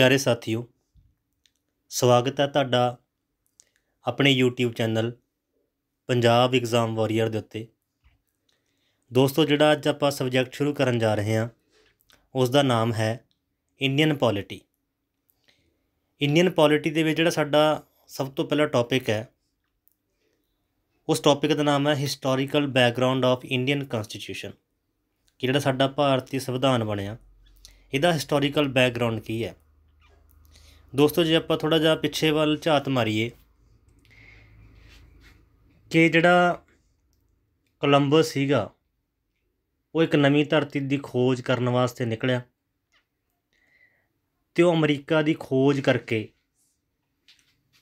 ਪਿਆਰੇ ਸਾਥੀਓ ਸਵਾਗਤ ਹੈ ਤੁਹਾਡਾ ਆਪਣੇ YouTube channel Punjab exam warrior ਦੇ ਉੱਤੇ ਦੋਸਤੋ ਜਿਹੜਾ ਅੱਜ ਆਪਾਂ ਸਬਜੈਕਟ ਸ਼ੁਰੂ ਕਰਨ ਜਾ ਰਹੇ ਹਾਂ ਉਸ ਦਾ ਨਾਮ ਹੈ ਇੰਡੀਅਨ ਪੋਲਿਟੀ ਇੰਡੀਅਨ ਪੋਲਿਟੀ ਦੇ ਵਿੱਚ ਜਿਹੜਾ ਸਾਡਾ ਸਭ ਤੋਂ ਪਹਿਲਾ ਟੌਪਿਕ ਹੈ ਉਸ ਟੌਪਿਕ ਦਾ ਨਾਮ ਹੈ historical background of Indian constitution ਕਿ ਜਿਹੜਾ ਸਾਡਾ ਭਾਰਤੀ ਸੰਵਿਧਾਨ ਬਣਿਆ ਇਹਦਾ ਹਿਸਟੋਰੀਕਲ ਬੈਕਗ੍ਰਾਉਂਡ ਕੀ ਹੈ ਦੋਸਤੋ ਜੇ ਆਪਾਂ ਥੋੜਾ ਜਿਹਾ ਪਿੱਛੇ ਵੱਲ ਝਾਤ ਮਾਰੀਏ ਕਿ ਜਿਹੜਾ ਕੋਲੰਬਸ ਸੀਗਾ ਉਹ ਇੱਕ ਨਵੀਂ ਧਰਤੀ ਦੀ ਖੋਜ ਕਰਨ ਵਾਸਤੇ ਨਿਕਲਿਆ ਤੇ ਉਹ ਅਮਰੀਕਾ ਦੀ ਖੋਜ ਕਰਕੇ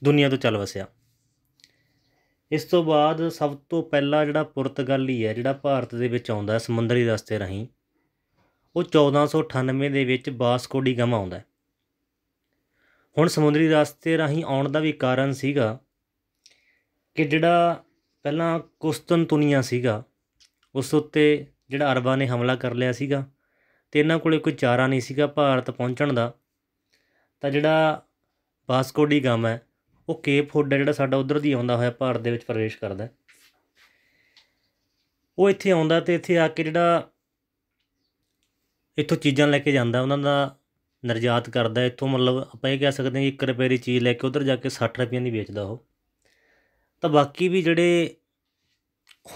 ਦੁਨੀਆ ਤੋਂ ਚੱਲ ਵਸਿਆ ਇਸ ਤੋਂ ਬਾਅਦ ਸਭ ਤੋਂ ਪਹਿਲਾ ਜਿਹੜਾ ਪੁਰਤਗਾਲੀ ਹੈ ਜਿਹੜਾ ਭਾਰਤ ਦੇ ਵਿੱਚ ਆਉਂਦਾ ਸਮੁੰਦਰੀ ਰਸਤੇ ਰਾਹੀਂ ਉਹ 1498 ਦੇ ਵਿੱਚ ਬਾਸਕੋ ਡੀ ਗਾਮਾ ਆਉਂਦਾ ਹੁਣ ਸਮੁੰਦਰੀ ਰਸਤੇ ਰਾਹੀਂ ਆਉਣ ਦਾ ਵੀ ਕਾਰਨ ਸੀਗਾ ਕਿ ਜਿਹੜਾ ਪਹਿਲਾਂ ਕੁਸਤਨਤੁਨੀਆ ਸੀਗਾ ਉਸ ਉੱਤੇ ਜਿਹੜਾ ਅਰਬਾਂ ਨੇ ਹਮਲਾ ਕਰ ਲਿਆ ਸੀਗਾ ਤੇ ਇਹਨਾਂ ਕੋਲੇ ਕੋਈ ਚਾਰਾ ਨਹੀਂ ਸੀਗਾ ਭਾਰਤ ਪਹੁੰਚਣ ਦਾ ਤਾਂ ਜਿਹੜਾ ਬਾਸਕੋਡੀ ਗਾਮ ਹੈ ਉਹ ਕੇਪ ਹੋਡ ਜਿਹੜਾ ਸਾਡਾ ਉਧਰ ਦੀ ਆਉਂਦਾ ਹੋਇਆ ਭਾਰਤ ਦੇ ਵਿੱਚ ਪ੍ਰਵੇਸ਼ ਕਰਦਾ ਉਹ ਇੱਥੇ ਆਉਂਦਾ ਤੇ ਇੱਥੇ ਆ ਕੇ ਜਿਹੜਾ ਇੱਥੋਂ ਚੀਜ਼ਾਂ ਲੈ ਕੇ ਜਾਂਦਾ ਉਹਨਾਂ ਦਾ ਨਿਰਯਾਤ ਕਰਦਾ ਇੱਥੋਂ ਮਤਲਬ ਆਪਾਂ ਇਹ ਕਹਿ ਸਕਦੇ ਹਾਂ ਕਿ 1 ਰੁਪਏ ਦੀ ਚੀਜ਼ ਲੈ ਕੇ ਉਧਰ ਜਾ ਕੇ 60 ਰੁਪਏ ਦੀ ਵੇਚਦਾ ਉਹ ਤਾਂ ਬਾਕੀ ਵੀ ਜਿਹੜੇ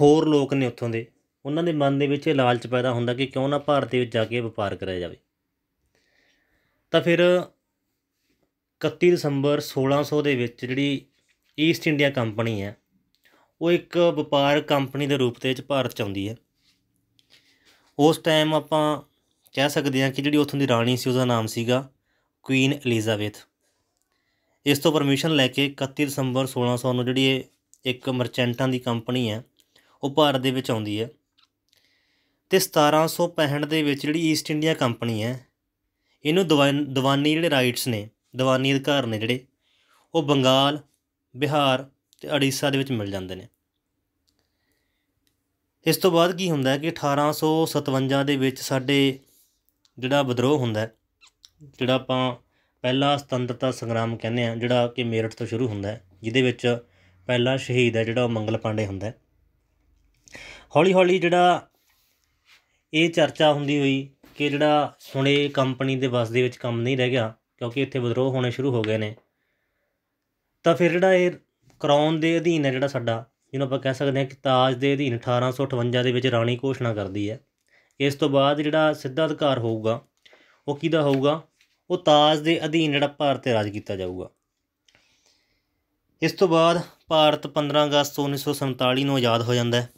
ਹੋਰ ਲੋਕ ਨੇ ਉੱਥੋਂ ਦੇ ਉਹਨਾਂ ਦੇ ਮਨ ਦੇ ਵਿੱਚ ਇਹ ਲਾਲਚ ਪੈਦਾ ਹੁੰਦਾ ਕਿ ਕਿਉਂ ਨਾ ਭਾਰਤ ਦੇ ਵਿੱਚ ਜਾ ਕੇ ਵਪਾਰ ਕਰਿਆ ਜਾਵੇ ਤਾਂ ਫਿਰ 31 ਦਸੰਬਰ 1600 ਦੇ ਵਿੱਚ ਜਿਹੜੀ ਈਸਟ ਇੰਡੀਆ ਕੰਪਨੀ ਹੈ ਉਹ ਇੱਕ ਵਪਾਰ ਕੰਪਨੀ ਦੇ ਰੂਪ ਤੇ ਵਿੱਚ ਭਾਰਤ ਚ ਆਉਂਦੀ ਹੈ ਉਸ ਟਾਈਮ ਆਪਾਂ ਕਹਿ ਸਕਦੇ ਹਾਂ ਕਿ ਜਿਹੜੀ ਉਥੋਂ ਦੀ ਰਾਣੀ ਸੀ ਉਹਦਾ ਨਾਮ ਸੀਗਾ ਕੁਈਨ ਐਲਿਜ਼ਾਬੈਥ ਇਸ ਤੋਂ ਪਰਮਿਸ਼ਨ ਲੈ ਕੇ 31 ਦਸੰਬਰ 1600 ਨੂੰ ਜਿਹੜੀ ਇਹ ਇੱਕ ਮਰਚੈਂਟਾਂ ਦੀ ਕੰਪਨੀ ਹੈ ਉਹ ਭਾਰਤ ਦੇ ਵਿੱਚ ਆਉਂਦੀ ਹੈ ਤੇ 1765 ਦੇ ਵਿੱਚ ਜਿਹੜੀ ਈਸਟ ਇੰਡੀਆ ਕੰਪਨੀ ਹੈ ਇਹਨੂੰ ਦਵਾਨੀ ਜਿਹੜੇ ਰਾਈਟਸ ਨੇ ਦਵਾਨੀ ਅਧਿਕਾਰ ਨੇ ਜਿਹੜੇ ਉਹ ਬੰਗਾਲ ਬਿਹਾਰ ਤੇ ਅੜੀਸਾ ਦੇ ਵਿੱਚ ਮਿਲ ਜਾਂਦੇ ਨੇ ਇਸ ਤੋਂ ਬਾਅਦ ਕੀ ਹੁੰਦਾ ਕਿ 1857 ਦੇ ਵਿੱਚ ਸਾਡੇ ਜਿਹੜਾ ਵਿਦਰੋਹ ਹੁੰਦਾ ਜਿਹੜਾ ਆਪਾਂ ਪਹਿਲਾ ਸੁਤੰਤਰਤਾ ਸੰਗਰਾਮ ਕਹਿੰਦੇ ਆ ਜਿਹੜਾ ਕਿ ਮੇਰਠ ਤੋਂ ਸ਼ੁਰੂ ਹੁੰਦਾ ਜਿਹਦੇ ਵਿੱਚ ਪਹਿਲਾ ਸ਼ਹੀਦ ਹੈ ਜਿਹੜਾ ਉਹ ਮੰਗਲ ਪਾਂਡੇ ਹੁੰਦਾ ਹੌਲੀ ਹੌਲੀ ਜਿਹੜਾ ਇਹ ਚਰਚਾ ਹੁੰਦੀ ਹੋਈ ਕਿ ਜਿਹੜਾ ਸੁਣੇ ਕੰਪਨੀ ਦੇ ਵਸ ਦੇ ਵਿੱਚ ਕੰਮ ਨਹੀਂ ਰਹਿ ਗਿਆ ਕਿਉਂਕਿ ਇੱਥੇ ਵਿਦਰੋਹ ਹੋਣੇ ਸ਼ੁਰੂ ਹੋ ਗਏ ਨੇ ਤਾਂ ਫਿਰ ਜਿਹੜਾ ਇਹ ਕਰਾਉਣ ਦੇ ਅਧੀਨ ਹੈ ਜਿਹੜਾ ਸਾਡਾ ਜਿਹਨੂੰ ਆਪਾਂ ਕਹਿ ਸਕਦੇ ਹਾਂ ਕਿ ਤਾਜ ਦੇ ਅਧੀਨ 1858 ਦੇ ਵਿੱਚ ਰਾਣੀ ਘੋਸ਼ਣਾ ਕਰਦੀ ਹੈ ਇਸ ਤੋਂ ਬਾਅਦ ਜਿਹੜਾ ਸਿੱਧਾ ਅਧਿਕਾਰ ਹੋਊਗਾ ਉਹ ਕਿਹਦਾ ਹੋਊਗਾ ਉਹ ਤਾਜ ਦੇ ਅਧੀਨ ਜਿਹੜਾ ਭਾਰਤ ਤੇ ਰਾਜ ਕੀਤਾ ਜਾਊਗਾ ਇਸ ਤੋਂ ਬਾਅਦ ਭਾਰਤ 15 ਅਗਸਤ 1947 ਨੂੰ ਆਜ਼ਾਦ ਹੋ ਜਾਂਦਾ ਹੈ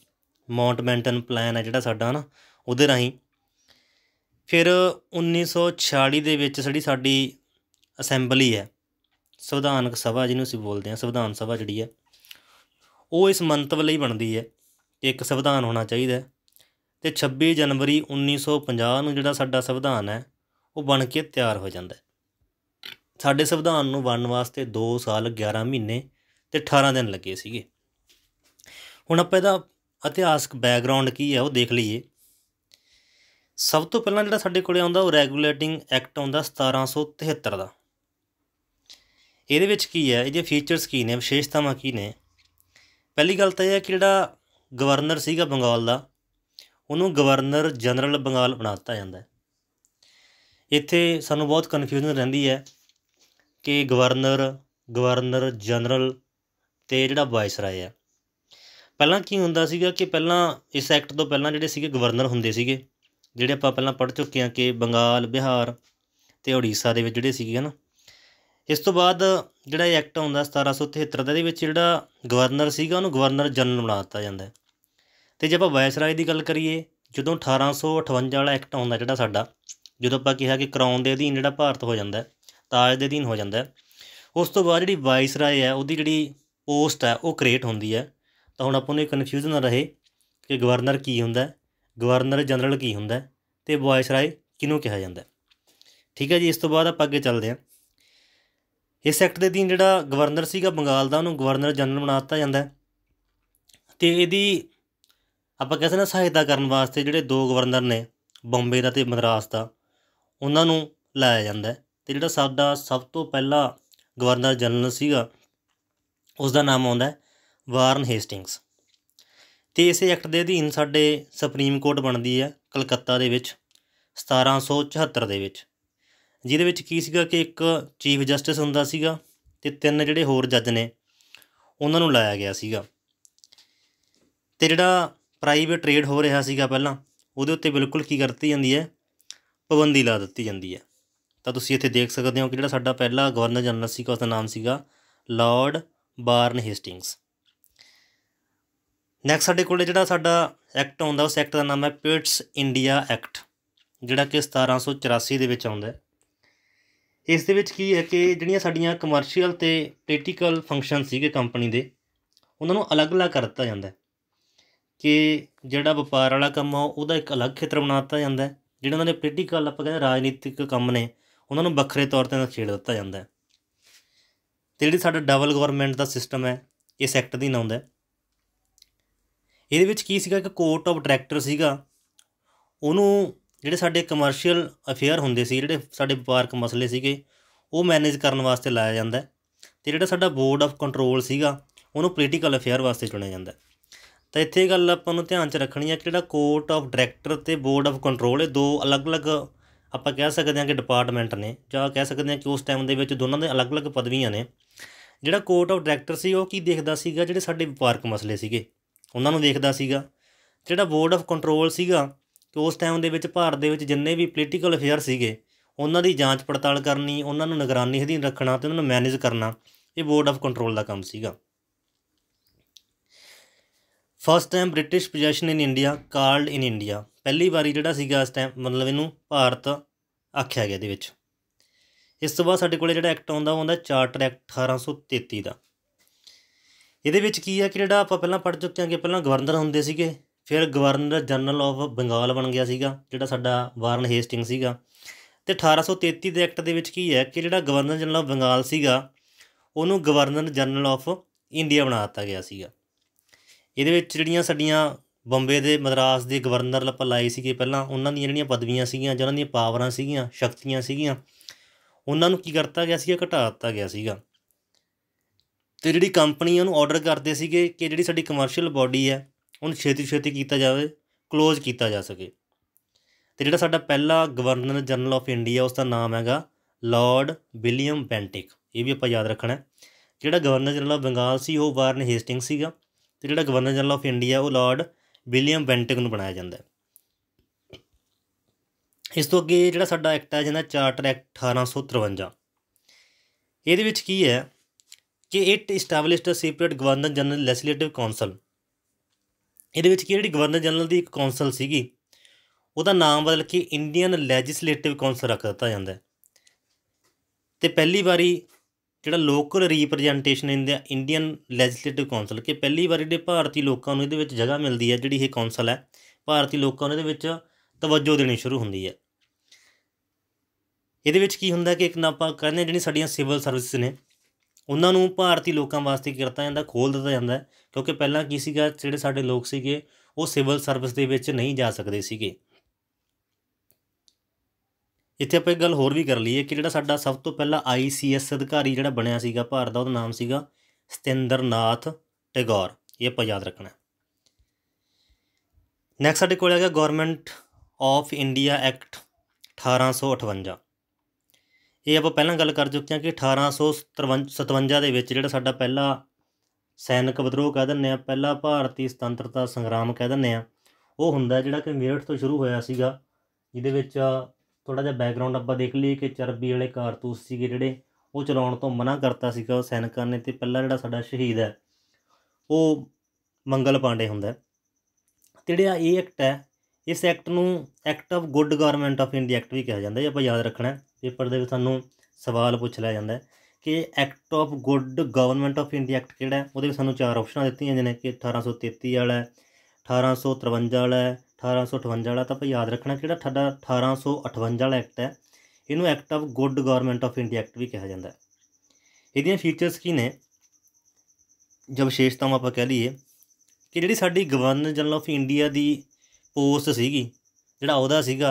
ਮਾਉਂਟਮੈਂਟਨ ਪਲਾਨ ਹੈ ਜਿਹੜਾ ਸਾਡਾ ਨਾ ਉਹਦੇ ਰਾਹੀਂ ਫਿਰ 1946 ਦੇ ਵਿੱਚ ਸੜੀ ਸਾਡੀ ਅਸੈਂਬਲੀ ਹੈ ਸੰਵਿਧਾਨਕ ਸਭਾ ਜਿਹਨੂੰ ਅਸੀਂ ਬੋਲਦੇ ਹਾਂ ਸੰਵਿਧਾਨ ਸਭਾ ਜਿਹੜੀ ਹੈ ਉਹ ਇਸ ਮੰਤਵ ਲਈ ਬਣਦੀ ਹੈ ਕਿ ਇੱਕ ਸੰਵਿਧਾਨ ਹੋਣਾ ਚਾਹੀਦਾ ਹੈ ਤੇ 26 ਜਨਵਰੀ 1950 ਨੂੰ ਜਿਹੜਾ ਸਾਡਾ ਸੰਵਿਧਾਨ ਹੈ ਉਹ ਬਣ ਕੇ ਤਿਆਰ ਹੋ ਜਾਂਦਾ ਹੈ ਸਾਡੇ ਸੰਵਿਧਾਨ ਨੂੰ ਬਣਨ ਵਾਸਤੇ 2 ਸਾਲ 11 ਮਹੀਨੇ ਤੇ 18 ਦਿਨ ਲੱਗੇ ਸੀਗੇ ਹੁਣ ਆਪਾਂ ਇਹਦਾ ਇਤਿਹਾਸਕ ਬੈਕਗ੍ਰਾਉਂਡ ਕੀ ਹੈ ਉਹ ਦੇਖ ਲਈਏ ਸਭ ਤੋਂ ਪਹਿਲਾਂ ਜਿਹੜਾ ਸਾਡੇ ਕੋਲੇ ਆਉਂਦਾ ਉਹ ਰੈਗੂਲੇਟਿੰਗ ਐਕਟ ਆਉਂਦਾ 1773 ਦਾ ਇਹਦੇ ਵਿੱਚ ਕੀ ਹੈ ਇਹਦੇ ਫੀਚਰਸ ਕੀ ਨੇ ਵਿਸ਼ੇਸ਼ਤਾਵਾਂ ਕੀ ਨੇ ਪਹਿਲੀ ਗੱਲ ਤਾਂ ਇਹ ਹੈ ਕਿ ਜਿਹੜਾ ਗਵਰਨਰ ਸੀਗਾ ਬੰਗਾਲ ਦਾ ਉਹਨੂੰ ਗਵਰਨਰ ਜਨਰਲ ਬੰਗਾਲ ਬਣਾ ਦਿੱਤਾ ਜਾਂਦਾ ਹੈ ਇੱਥੇ ਸਾਨੂੰ ਬਹੁਤ ਕਨਫਿਊਜ਼ਨ ਰਹਿੰਦੀ ਹੈ ਕਿ ਗਵਰਨਰ ਗਵਰਨਰ ਜਨਰਲ ਤੇ ਜਿਹੜਾ ਵਾਇਸਰਾਏ ਆ ਪਹਿਲਾਂ ਕੀ ਹੁੰਦਾ ਸੀਗਾ ਕਿ ਪਹਿਲਾਂ ਇਸ ਐਕਟ ਤੋਂ ਪਹਿਲਾਂ ਜਿਹੜੇ ਸੀਗੇ ਗਵਰਨਰ ਹੁੰਦੇ ਸੀਗੇ ਜਿਹੜੇ ਆਪਾਂ ਪਹਿਲਾਂ ਪੜ ਚੁੱਕੇ ਹਾਂ ਕਿ ਬੰਗਾਲ ਬਿਹਾਰ ਤੇ ਉੜੀਸਾ ਦੇ ਵਿੱਚ ਜਿਹੜੇ ਸੀਗੇ ਹਨ ਇਸ ਤੋਂ ਬਾਅਦ ਜਿਹੜਾ ਇਹ ਐਕਟ ਆਉਂਦਾ 1773 ਦਾ ਇਹਦੇ ਵਿੱਚ ਜਿਹੜਾ ਗਵਰਨਰ ਸੀਗਾ ਉਹਨੂੰ ਗਵਰਨਰ ਜਨਰਲ ਬਣਾ ਦਿੱਤਾ ਜਾਂਦਾ ਤੇ ਜੇ ਆਪਾਂ ਵਾਇਸਰਾਏ ਦੀ ਗੱਲ ਕਰੀਏ ਜਦੋਂ 1858 ਵਾਲਾ ਐਕਟ ਆਉਂਦਾ ਜਿਹੜਾ ਸਾਡਾ ਜਦੋਂ ਆਪਾਂ ਕਿਹਾ ਕਿ ਕਰਾਉਣ ਦੇ ਅਧੀਨ ਜਿਹੜਾ ਭਾਰਤ ਹੋ ਜਾਂਦਾ ਤਾਜ ਦੇ ਅਧੀਨ ਹੋ ਜਾਂਦਾ ਉਸ ਤੋਂ ਬਾਅਦ ਜਿਹੜੀ ਵਾਇਸਰਾਏ ਹੈ ਉਹਦੀ ਜਿਹੜੀ ਪੋਸਟ ਹੈ ਉਹ ਕ੍ਰੀਏਟ ਹੁੰਦੀ ਹੈ ਤਾਂ ਹੁਣ ਆਪਾਂ ਨੂੰ ਕਨਫਿਊਜ਼ਨ ਨਾ ਰਹੇ ਕਿ ਗਵਰਨਰ ਕੀ ਹੁੰਦਾ ਗਵਰਨਰ ਜਨਰਲ ਕੀ ਹੁੰਦਾ ਤੇ ਵਾਇਸਰਾਏ ਕਿਹਨੂੰ ਕਿਹਾ ਜਾਂਦਾ ਠੀਕ ਹੈ ਜੀ ਇਸ ਤੋਂ ਬਾਅਦ ਆਪਾਂ ਅੱਗੇ ਚੱਲਦੇ ਹਾਂ ਇਸ ਐਕਟ ਦੇ ਅਧੀਨ ਜਿਹੜਾ ਗਵਰਨਰ ਸੀਗਾ ਬੰਗਾਲ ਦਾ ਉਹਨੂੰ ਗਵਰਨਰ ਜਨਰਲ ਬਣਾ ਦਿੱਤਾ ਜਾਂਦਾ ਤੇ ਇਹਦੀ ਆਪਾਂ ਕਹਿੰਦੇ ਨਾ ਸਹਾਇਤਾ ਕਰਨ ਵਾਸਤੇ ਜਿਹੜੇ ਦੋ ਗਵਰਨਰ ਨੇ ਬੰਬੇ ਦਾ ਤੇ ਮਦਰਾਸ ਦਾ ਉਹਨਾਂ ਨੂੰ ਲਾਇਆ ਜਾਂਦਾ ਤੇ ਜਿਹੜਾ ਸਾਡਾ ਸਭ ਤੋਂ ਪਹਿਲਾ ਗਵਰਨਰ ਜਨਰਲ ਸੀਗਾ ਉਸ ਦਾ ਨਾਮ ਆਉਂਦਾ ਵਾਰਨ ਹੇਸਟਿੰਗਸ ਤੇ ਇਸੇ ਐਕਟ ਦੇ ਅਧੀਨ ਸਾਡੇ ਸੁਪਰੀਮ ਕੋਰਟ ਬਣਦੀ ਹੈ ਕਲਕੱਤਾ ਦੇ ਵਿੱਚ 1774 ਦੇ ਵਿੱਚ ਜਿਹਦੇ ਵਿੱਚ ਕੀ ਸੀਗਾ ਕਿ ਇੱਕ ਚੀਫ ਜਸਟਿਸ ਹੁੰਦਾ ਸੀਗਾ ਤੇ ਤਿੰਨ ਜਿਹੜੇ ਹੋਰ ਜੱਜ ਨੇ ਉਹਨਾਂ ਨੂੰ ਲਾਇਆ ਗਿਆ ਸੀਗਾ ਤੇ ਜਿਹੜਾ ਪ੍ਰਾਈਵੇਟ ਟ੍ਰੇਡ ਹੋ ਰਿਹਾ ਸੀਗਾ ਪਹਿਲਾਂ ਉਹਦੇ ਉੱਤੇ ਬਿਲਕੁਲ ਕੀ ਕਰਤੀ ਜਾਂਦੀ ਹੈ ਪਾਬੰਦੀ ਲਾ ਦਿੱਤੀ ਜਾਂਦੀ ਹੈ ਤਾਂ ਤੁਸੀਂ ਇੱਥੇ ਦੇਖ ਸਕਦੇ ਹੋ ਕਿ ਜਿਹੜਾ ਸਾਡਾ ਪਹਿਲਾ ਗਵਰਨਰ ਜਨਰਲ ਸੀ ਉਸ ਦਾ ਨਾਮ ਸੀਗਾ ਲਾਰਡ ਬਾਰਨ ਹੇਸਟਿੰਗਸ ਨੈਕਸਟ ਸਾਡੇ ਕੋਲੇ ਜਿਹੜਾ ਸਾਡਾ ਐਕਟ ਆਉਂਦਾ ਉਸ ਐਕਟ ਦਾ ਨਾਮ ਹੈ ਪਿਟਸ ਇੰਡੀਆ ਐਕਟ ਜਿਹੜਾ ਕਿ 1784 ਦੇ ਵਿੱਚ ਆਉਂਦਾ ਹੈ ਇਸ ਦੇ ਵਿੱਚ ਕੀ ਹੈ ਕਿ ਜਿਹੜੀਆਂ ਸਾਡੀਆਂ ਕਮਰਸ਼ੀਅਲ ਤੇ ਪੋਲੀਟੀਕਲ ਫੰਕਸ਼ਨ ਸੀਗੇ ਕੰਪਨੀ ਦੇ ਉਹਨਾਂ ਨੂੰ ਅਲੱਗ-ਅਲੱਗ ਕਰ ਦਿੱਤਾ ਜਾਂਦਾ ਹੈ ਕਿ ਜਿਹੜਾ ਵਪਾਰ ਵਾਲਾ ਕੰਮ ਆ ਉਹਦਾ ਇੱਕ ਅਲੱਗ ਖੇਤਰ ਬਣਾਤਾ ਜਾਂਦਾ ਜਿਹੜਾ ਉਹਨਾਂ ਨੇ ਪੋਲੀਟੀਕਲ ਆਪਾਂ ਕਹਿੰਦੇ ਰਾਜਨੀਤਿਕ ਕੰਮ ਨੇ ਉਹਨਾਂ ਨੂੰ ਵੱਖਰੇ ਤੌਰ ਤੇ ਛੇੜ ਦਿੱਤਾ ਜਾਂਦਾ ਤੇ ਜਿਹੜੀ ਸਾਡਾ ਡਬਲ ਗਵਰਨਮੈਂਟ ਦਾ ਸਿਸਟਮ ਹੈ ਇਸ ਸੈਕਟਰ ਦੀ ਨਾਉਂਦਾ ਇਹਦੇ ਵਿੱਚ ਕੀ ਸੀਗਾ ਕਿ ਕੋਰਟ ਆਫ ਡਾਇਰੈਕਟਰ ਸੀਗਾ ਉਹਨੂੰ ਜਿਹੜੇ ਸਾਡੇ ਕਮਰਸ਼ੀਅਲ ਅਫੇਅਰ ਹੁੰਦੇ ਸੀ ਜਿਹੜੇ ਸਾਡੇ ਵਪਾਰਕ ਮਸਲੇ ਸੀਗੇ ਉਹ ਮੈਨੇਜ ਕਰਨ ਵਾਸਤੇ ਲਾਇਆ ਜਾਂਦਾ ਤੇ ਜਿਹੜਾ ਸਾਡਾ ਬੋਰਡ ਆਫ ਕੰਟਰੋਲ ਸੀਗਾ ਉਹਨੂੰ ਪੋਲੀਟੀਕਲ ਅਫੇਅਰ ਵਾਸਤੇ ਚੁਣਿਆ ਜਾਂਦਾ ਤਾਂ ਇੱਥੇ ਗੱਲ ਆਪਾਂ ਨੂੰ ਧਿਆਨ 'ਚ ਰੱਖਣੀ ਹੈ ਕਿ ਜਿਹੜਾ ਕੋਰਟ ਆਫ ਡਾਇਰੈਕਟਰ ਤੇ ਬੋਰਡ ਆਫ ਕੰਟਰੋਲ ਇਹ ਦੋ ਅਲੱਗ-ਅਲੱਗ ਆਪਾਂ ਕਹਿ ਸਕਦੇ ਹਾਂ ਕਿ ਡਿਪਾਰਟਮੈਂਟ ਨੇ ਜਾਂ ਕਹਿ ਸਕਦੇ ਹਾਂ ਕਿ ਉਸ ਟਾਈਮ ਦੇ ਵਿੱਚ ਦੋਨਾਂ ਦੇ ਅਲੱਗ-ਅਲੱਗ ਪਦਵੀਆਂ ਨੇ ਜਿਹੜਾ ਕੋਰਟ ਆਫ ਡਾਇਰੈਕਟਰ ਸੀ ਉਹ ਕੀ ਦੇਖਦਾ ਸੀਗਾ ਜਿਹੜੇ ਸਾਡੇ ਵਪਾਰਕ ਮਸਲੇ ਸੀਗੇ ਉਹਨਾਂ ਨੂੰ ਦੇਖਦਾ ਸੀਗਾ ਜਿਹੜਾ ਬੋਰਡ ਆਫ ਕੰਟਰੋਲ ਸੀਗਾ ਕਿ ਉਸ ਟਾਈਮ ਦੇ ਵਿੱਚ ਭਾਰਤ ਦੇ ਵਿੱਚ ਜਿੰਨੇ ਵੀ ਪੋਲੀਟੀਕਲ ਅਫੇਅਰ ਸੀਗੇ ਉਹਨਾਂ ਦੀ ਜਾਂਚ ਪੜਤਾਲ ਕਰਨੀ ਉਹਨਾਂ ਨੂੰ ਨਿਗਰਾਨੀ ਅਧੀਨ ਰੱਖਣਾ ਤੇ ਉਹਨਾਂ ਨੂੰ ਮੈਨੇਜ ਕਰਨਾ ਇਹ ਬੋਰਡ ਆਫ ਕੰਟਰੋਲ ਦਾ ਕੰਮ ਸੀਗਾ first time British possession in India called in India ਪਹਿਲੀ ਵਾਰੀ ਜਿਹੜਾ ਸੀਗਾ ਇਸ ਟਾਈਮ ਮਤਲਬ ਇਹਨੂੰ ਭਾਰਤ ਆਖਿਆ ਗਿਆ ਦੇ ਵਿੱਚ ਇਸ ਤੋਂ ਬਾਅਦ ਸਾਡੇ ਕੋਲੇ ਜਿਹੜਾ ਐਕਟ ਆਉਂਦਾ ਉਹ ਹੁੰਦਾ ਚਾਰਟਰ ਐਕਟ 1833 ਦਾ ਇਹਦੇ ਵਿੱਚ ਕੀ ਹੈ ਕਿ ਜਿਹੜਾ ਆਪਾਂ ਪਹਿਲਾਂ ਪੜ ਚੁੱਕੇ ਹਾਂ ਕਿ ਪਹਿਲਾਂ ਗਵਰਨਰ ਹੁੰਦੇ ਸੀਗੇ ਫਿਰ ਗਵਰਨਰ ਜਨਰਲ ਆਫ ਬੰਗਾਲ ਬਣ ਗਿਆ ਸੀਗਾ ਜਿਹੜਾ ਸਾਡਾ ਵਾਰਨ ਹੇਸਟਿੰਗ ਸੀਗਾ ਤੇ 1833 ਦੇ ਐਕਟ ਦੇ ਵਿੱਚ ਕੀ ਹੈ ਕਿ ਜਿਹੜਾ ਗਵਰਨਰ ਜਨਰਲ ਆਫ ਬੰਗਾਲ ਸੀਗਾ ਉਹਨੂੰ ਗਵਰਨਰ ਜਨਰਲ ਆਫ ਇੰਡੀਆ ਬਣਾ ਦਿੱਤਾ ਗਿਆ ਸੀਗਾ ਇਹਦੇ ਵਿੱਚ ਜਿਹੜੀਆਂ ਸਾਡੀਆਂ ਬੰਬੇ ਦੇ ਮਦਰਾਸ ਦੇ ਗਵਰਨਰ ਆਪਾਂ ਲਾਏ ਸੀਗੇ ਪਹਿਲਾਂ ਉਹਨਾਂ ਦੀਆਂ ਜਿਹੜੀਆਂ ਪਦਵੀਆਂ ਸੀਗੀਆਂ ਜਾਂ ਉਹਨਾਂ ਦੀਆਂ ਪਾਵਰਾਂ ਸੀਗੀਆਂ ਸ਼ਕਤੀਆਂ ਸੀਗੀਆਂ ਉਹਨਾਂ ਨੂੰ ਕੀ ਕਰਤਾ ਗਿਆ ਸੀਗਾ ਘਟਾ ਦਿੱਤਾ ਗਿਆ ਸੀਗਾ ਤੇ ਜਿਹੜੀ ਕੰਪਨੀ ਉਹਨੂੰ ਆਰਡਰ ਕਰਦੇ ਸੀਗੇ ਕਿ ਜਿਹੜੀ ਸਾਡੀ ਕਮਰਸ਼ੀਅਲ ਬਾਡੀ ਹੈ ਉਹਨੂੰ ਛੇਤੀ ਛੇਤੀ ਕੀਤਾ ਜਾਵੇ ক্লোਜ਼ ਕੀਤਾ ਜਾ ਸਕੇ ਤੇ ਜਿਹੜਾ ਸਾਡਾ ਪਹਿਲਾ ਗਵਰਨਰ ਜਨਰਲ ਆਫ ਇੰਡੀਆ ਉਸ ਦਾ ਨਾਮ ਹੈਗਾ ਲਾਰਡ ਵਿਲੀਅਮ ਬੈਂਟਿਕ ਇਹ ਵੀ ਆਪਾਂ ਯਾਦ ਰੱਖਣਾ ਹੈ ਜਿਹੜਾ ਗਵਰਨਰ ਜਨਰਲ ਆਫ ਬੰਗਾਲ ਸੀ ਉਹ ਵਾਰਨ ਹੇਸਟਿੰਗ ਸੀਗਾ ਤੇ ਜਿਹੜਾ ਗਵਰਨਰ ਜਨਰਲ ਆਫ ਇੰਡੀਆ ਉਹ ਲਾਰਡ ਵਿਲੀਅਮ ਬੈਂਟਿਕ ਨੂੰ ਬਣਾਇਆ ਜਾਂਦਾ ਹੈ ਇਸ ਤੋਂ ਅੱਗੇ ਜਿਹੜਾ ਸਾਡਾ ਐਕਟ ਹੈ ਜਿਹਦਾ ਚਾਰਟਰ ਐਕਟ 1853 ਇਹਦੇ ਵਿੱਚ ਕੀ ਹੈ ਕਿ it established a separate governor general legislative council ਇਹਦੇ ਵਿੱਚ ਕੀ ਜਿਹੜੀ ਗਵਰਨਰ ਜਨਰਲ ਦੀ ਇੱਕ ਕਾਉਂਸਲ ਸੀਗੀ ਉਹਦਾ ਨਾਮ ਬਦਲ ਕੇ ਇੰਡੀਅਨ ਲੈਜਿਸਲੇਟਿਵ ਕਾਉਂਸਲ ਰੱਖ ਦਿੱਤਾ ਜਾਂਦਾ ਤੇ ਪਹਿਲੀ ਵਾਰੀ ਜਿਹੜਾ local representation in the Indian legislative council ਕਿ ਪਹਿਲੀ ਵਾਰ ਜਿਹੜੇ ਭਾਰਤੀ ਲੋਕਾਂ ਨੂੰ ਇਹਦੇ ਵਿੱਚ ਜਗ੍ਹਾ ਮਿਲਦੀ ਹੈ ਜਿਹੜੀ ਇਹ ਕਾਉਂਸਲ ਹੈ ਭਾਰਤੀ ਲੋਕਾਂ ਨੂੰ ਇਹਦੇ ਵਿੱਚ ਤਵੱਜੋ ਦੇਣੀ ਸ਼ੁਰੂ ਹੁੰਦੀ ਹੈ ਇਹਦੇ ਵਿੱਚ ਕੀ ਹੁੰਦਾ ਕਿ ਇੱਕ ਨਾ ਆਪਾਂ ਕਹਿੰਦੇ ਜਿਹੜੀ ਸਾਡੀਆਂ ਸਿਵਲ ਸਰਵਿਸ ਨੇ ਉਹਨਾਂ ਨੂੰ ਭਾਰਤੀ ਲੋਕਾਂ ਵਾਸਤੇ ਕਰਤਾ ਜਾਂਦਾ ਖੋਲ ਦਿੱਤਾ ਜਾਂਦਾ ਕਿਉਂਕਿ ਪਹਿਲਾਂ ਕੀ ਸੀਗਾ ਜਿਹੜੇ ਸਾਡੇ ਲੋਕ ਸੀਗੇ ਉਹ ਸਿਵਲ ਸਰਵਿਸ ਦੇ ਵਿੱਚ ਨਹੀਂ ਜਾ ਸਕਦੇ ਸੀਗੇ ਇੱਥੇ ਆਪਾਂ ਇੱਕ ਗੱਲ ਹੋਰ ਵੀ ਕਰ ਲਈਏ ਕਿ ਜਿਹੜਾ ਸਾਡਾ ਸਭ ਤੋਂ ਪਹਿਲਾ ਆਈਸੀਐਸ ਅਧਿਕਾਰੀ ਜਿਹੜਾ ਬਣਿਆ ਸੀਗਾ ਭਾਰਤ ਦਾ ਉਹਦਾ ਨਾਮ ਸੀਗਾ ਸਤਿੰਦਰਨਾਥ ਟੈਗੋਰ ਇਹ ਆਪਾਂ ਯਾਦ ਰੱਖਣਾ ਨੈਕਸਟ ਸਾਡੇ ਕੋਲ ਆ ਗਿਆ ਗਵਰਨਮੈਂਟ ਆਫ ਇੰਡੀਆ ਐਕਟ 1858 ਇਹ ਆਪਾਂ ਪਹਿਲਾਂ ਗੱਲ ਕਰ ਚੁੱਕੇ ਹਾਂ ਕਿ 1857 ਦੇ ਵਿੱਚ ਜਿਹੜਾ ਸਾਡਾ ਪਹਿਲਾ ਸੈਨਿਕ ਵਿਦਰੋਹ ਕਹਿ ਦਿੰਨੇ ਆ ਪਹਿਲਾ ਭਾਰਤੀ ਸੁਤੰਤਰਤਾ ਸੰਗਰਾਮ ਕਹਿ ਦਿੰਨੇ ਆ ਉਹ ਹੁੰਦਾ ਜਿਹੜਾ ਕਿ ਮੇਰਠ ਤੋਂ ਸ਼ੁਰੂ ਹੋਇਆ ਸੀਗਾ ਜਿਹਦੇ ਵਿੱਚ ਥੋੜਾ ਜਿਹਾ ਬੈਕਗ੍ਰਾਉਂਡ ਆਪਾਂ ਦੇਖ ਲਈਏ ਕਿ ਚਰਬੀ ਵਾਲੇ ਕਾਰਤੂਸ ਸੀਗੇ ਜਿਹੜੇ ਉਹ ਚਲਾਉਣ ਤੋਂ ਮਨਾ ਕਰਤਾ ਸੀਗਾ ਉਹ ਸੈਨਿਕਾਂ ਨੇ ਤੇ ਪਹਿਲਾ ਜਿਹੜਾ ਸਾਡਾ ਸ਼ਹੀਦ ਹੈ ਉਹ ਮੰਗਲ ਪਾਂਡੇ ਹੁੰਦਾ ਤੇ ਜਿਹੜਾ ਇਹ ਐਕਟ ਹੈ ਇਸ ਐਕਟ ਨੂੰ act of good government of India act ਵੀ ਕਿਹਾ ਜਾਂਦਾ ਹੈ ਆਪਾਂ ਯਾਦ ਰੱਖਣਾ ਪੇਪਰ ਦੇ ਵਿੱਚ ਸਾਨੂੰ ਸਵਾਲ ਪੁੱਛ ਲਿਆ ਜਾਂਦਾ ਹੈ ਕਿ act of good government of India act ਕਿਹੜਾ ਹੈ ਉਹਦੇ ਵਿੱਚ ਸਾਨੂੰ ਚਾਰ ਆਪਸ਼ਨਾਂ ਦਿੱਤੀਆਂ ਜਾਂਦੇ ਨੇ ਕਿ 1833 ਵਾਲਾ 1853 ਵਾਲਾ 1858 ਵਾਲਾ ਤਾਂ ਆਪਾਂ ਯਾਦ ਰੱਖਣਾ ਕਿਹੜਾ ਸਾਡਾ 1858 ਵਾਲਾ ਐਕਟ ਹੈ ਇਹਨੂੰ act of good government of India act ਵੀ ਕਿਹਾ ਜਾਂਦਾ ਹੈ ਇਹਦੀਆਂ ਫੀਚਰਸ ਕੀ ਨੇ ਜਬ ਵਿਸ਼ੇਸ਼ਤਾਵਾਂ ਆਪਾਂ ਕਹਿ ਲਈਏ ਕਿ ਜਿਹੜੀ ਸਾਡੀ ਗਵਰਨਰ ਜਨਰਲ ਆਫ ਇੰਡੀਆ ਦੀ ਪੋਸਟ ਸੀਗੀ ਜਿਹੜਾ ਉਹਦਾ ਸੀਗਾ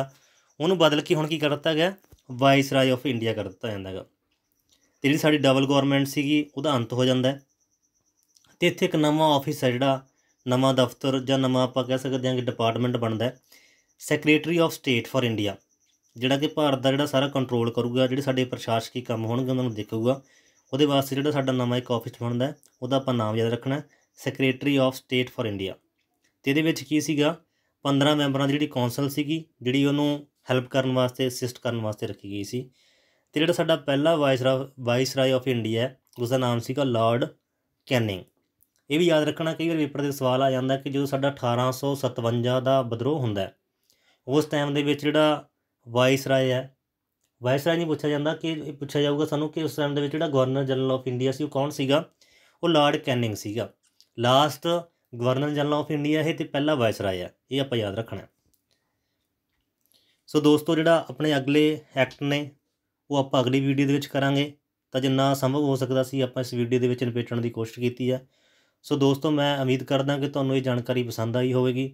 ਉਹਨੂੰ ਬਦਲ ਕੇ ਹੁਣ ਕੀ ਕਰ ਦਿੱਤਾ ਗਿਆ ਵਾਈਸ ਰਾਏ ਆਫ ਇੰਡੀਆ ਕਰ ਦਿੱਤਾ ਜਾਂਦਾ ਹੈਗਾ ਤੇ ਜਿਹੜੀ ਸਾਡੀ ਡਬਲ ਗਵਰਨਮੈਂਟ ਸੀਗੀ ਉਹਦਾ ਅੰਤ ਹੋ ਜਾਂਦਾ ਤੇ ਇੱਥੇ ਇੱਕ ਨਵਾਂ ਆਫਿਸ ਹੈ ਜਿਹੜਾ ਨਵਾਂ ਦਫ਼ਤਰ ਜਾਂ ਨਵਾਂ ਆਪਾਂ ਕਹਿ ਸਕਦੇ ਹਾਂ ਕਿ ਡਿਪਾਰਟਮੈਂਟ ਬਣਦਾ ਹੈ secretary of state for India ਜਿਹੜਾ ਕਿ ਭਾਰਤ ਦਾ ਜਿਹੜਾ ਸਾਰਾ ਕੰਟਰੋਲ ਕਰੂਗਾ ਜਿਹੜੇ ਸਾਡੇ ਪ੍ਰਸ਼ਾਸਕੀ ਕੰਮ ਹੋਣਗੇ ਉਹਨਾਂ ਨੂੰ ਦੇਖੂਗਾ ਉਹਦੇ ਵਾਸਤੇ ਜਿਹੜਾ ਸਾਡਾ ਨਵਾਂ ਇੱਕ ਆਫਿਸ ਬਣਦਾ ਹੈ ਉਹਦਾ ਆਪਾਂ ਨਾਮ ਯਾਦ ਰੱਖਣਾ secretary of state for India ਤੇ ਇਹਦੇ ਵਿੱਚ ਕੀ ਸੀਗਾ 15 ਮੈਂਬਰਾਂ ਦੀ ਜਿਹੜੀ ਕੌਂਸਲ ਸੀਗੀ ਜਿਹੜੀ ਉਹਨੂੰ ਹੈਲਪ ਕਰਨ ਵਾਸਤੇ ਅਸਿਸਟ ਕਰਨ ਵਾਸਤੇ ਰੱਖੀ ਗਈ ਸੀ ਤੇ ਜਿਹੜਾ ਸਾਡਾ ਪਹਿਲਾ ਵਾਇਸਰਾ ਵਾਇਸਰਾਏ ਆਫ ਇੰਡੀਆ ਉਸ ਦਾ ਨਾਮ ਸੀਗਾ ਲਾਰਡ ਕੈਨਿੰਗ ਇਹ ਵੀ ਯਾਦ ਰੱਖਣਾ ਕਈ ਵਾਰ ਪੇਪਰ ਦੇ ਸਵਾਲ ਆ ਜਾਂਦਾ ਕਿ ਜਦੋਂ ਸਾਡਾ 1857 ਦਾ ਵਿਦਰੋਹ ਹੁੰਦਾ ਉਸ ਟਾਈਮ ਦੇ ਵਿੱਚ ਜਿਹੜਾ ਵਾਇਸ ਰਾਏ ਹੈ ਵਾਇਸ ਰਾਏ ਨਹੀਂ ਪੁੱਛਿਆ ਜਾਂਦਾ ਕਿ ਇਹ ਪੁੱਛਿਆ ਜਾਊਗਾ ਸਾਨੂੰ ਕਿ ਉਸ ਟਾਈਮ ਦੇ ਵਿੱਚ ਜਿਹੜਾ ਗਵਰਨਰ ਜਨਰਲ ਆਫ ਇੰਡੀਆ ਸੀ ਉਹ ਕੌਣ ਸੀਗਾ ਉਹ ਲਾਰਡ ਕੈਨਿੰਗ ਸੀਗਾ last governor general of India ਹੈ ਤੇ ਪਹਿਲਾ ਵਾਇਸ ਰਾਏ ਹੈ ਇਹ ਆਪਾਂ ਯਾਦ ਰੱਖਣਾ ਸੋ ਦੋਸਤੋ ਜਿਹੜਾ ਆਪਣੇ ਅਗਲੇ ਐਕਟ ਨੇ ਉਹ ਆਪਾਂ ਅਗਲੀ ਵੀਡੀਓ ਦੇ ਵਿੱਚ ਕਰਾਂਗੇ ਤਾਂ ਜਿੰਨਾ ਸੰਭਵ ਹੋ ਸਕਦਾ ਸੀ ਆਪਾਂ ਇਸ ਵੀਡੀਓ ਦੇ ਵਿੱਚ ਨਿਪੇਟਣ ਦੀ ਕੋਸ਼ਿਸ਼ ਕੀਤੀ ਹੈ ਸੋ ਦੋਸਤੋ ਮੈਂ ਉਮੀਦ ਕਰਦਾ ਕਿ ਤੁਹਾਨੂੰ ਇਹ ਜਾਣਕਾਰੀ ਪਸੰਦ ਆਈ ਹੋਵੇਗੀ